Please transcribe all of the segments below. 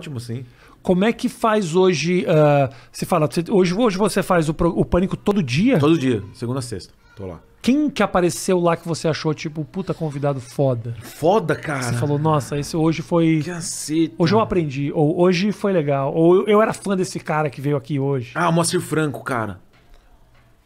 ótimo, sim. Como é que faz hoje? Uh, você fala, hoje, hoje você faz o, o Pânico todo dia? Todo dia, segunda a sexta. Tô lá. Quem que apareceu lá que você achou, tipo, puta convidado foda? Foda, cara. Você falou, nossa, esse hoje foi. Caceta. Hoje eu aprendi, ou hoje foi legal, ou eu era fã desse cara que veio aqui hoje. Ah, o Moacir Franco, cara.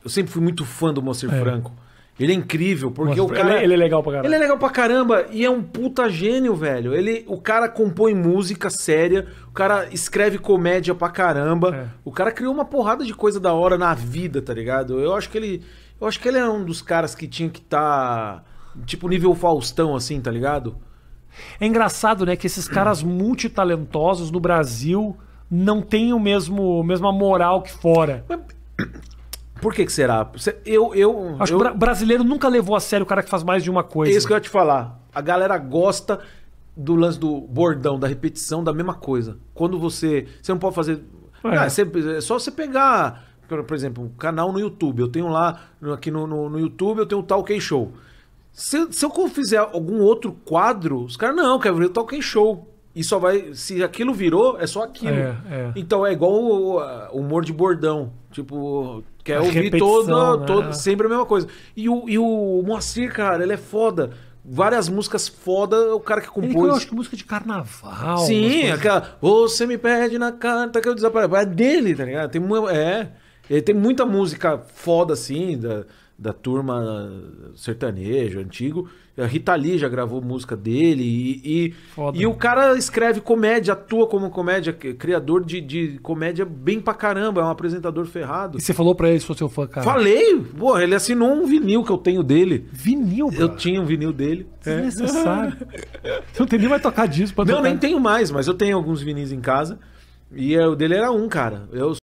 Eu sempre fui muito fã do Moacir é. Franco. Ele é incrível, porque o cara. Ele, ele, é legal pra caramba. Ele é legal pra caramba e é um puta gênio, velho. Ele, o cara compõe música séria, o cara escreve comédia pra caramba. É. O cara criou uma porrada de coisa da hora na vida, tá ligado? Eu acho que ele. Eu acho que ele é um dos caras que tinha que estar. Tá, tipo, nível Faustão, assim, tá ligado? É engraçado, né, que esses caras multitalentosos no Brasil não tem o mesmo mesma moral que fora. Mas por que, que será? Eu, eu, Acho eu... que o brasileiro nunca levou a sério o cara que faz mais de uma coisa. É isso que eu ia te falar. A galera gosta do lance do bordão, da repetição da mesma coisa. Quando você. Você não pode fazer. É, ah, você, é só você pegar, por exemplo, um canal no YouTube. Eu tenho lá, aqui no, no, no YouTube, eu tenho o Talk Show. Se, se eu fizer algum outro quadro, os caras, não, quero ver o Talk Show. E só vai. Se aquilo virou, é só aquilo. É, é. Então é igual o, humor de bordão. Tipo, quer a ouvir todo, né? todo. Sempre a mesma coisa. E o, e o Moacir, cara, ele é foda. Várias músicas foda, o cara que compôs. Ele, eu acho que música de carnaval. Sim, aquela. Você me perde na carta que eu desapareço. É dele, tá ligado? Tem, é. Ele tem muita música foda assim. Da, da turma sertanejo, antigo. A Rita Lee já gravou música dele. E, e, e o cara escreve comédia, atua como comédia, criador de, de, comédia bem pra caramba, é um apresentador ferrado. E você falou pra ele se fosse seu fã, cara? Falei! Pô, ele assinou um vinil que eu tenho dele. Vinil, cara? Eu tinha um vinil dele. Desnecessário. É. não tem nem mais tocar disso pra Não, tocar. nem tenho mais, mas eu tenho alguns vinis em casa. E é, o dele era um, cara. Eu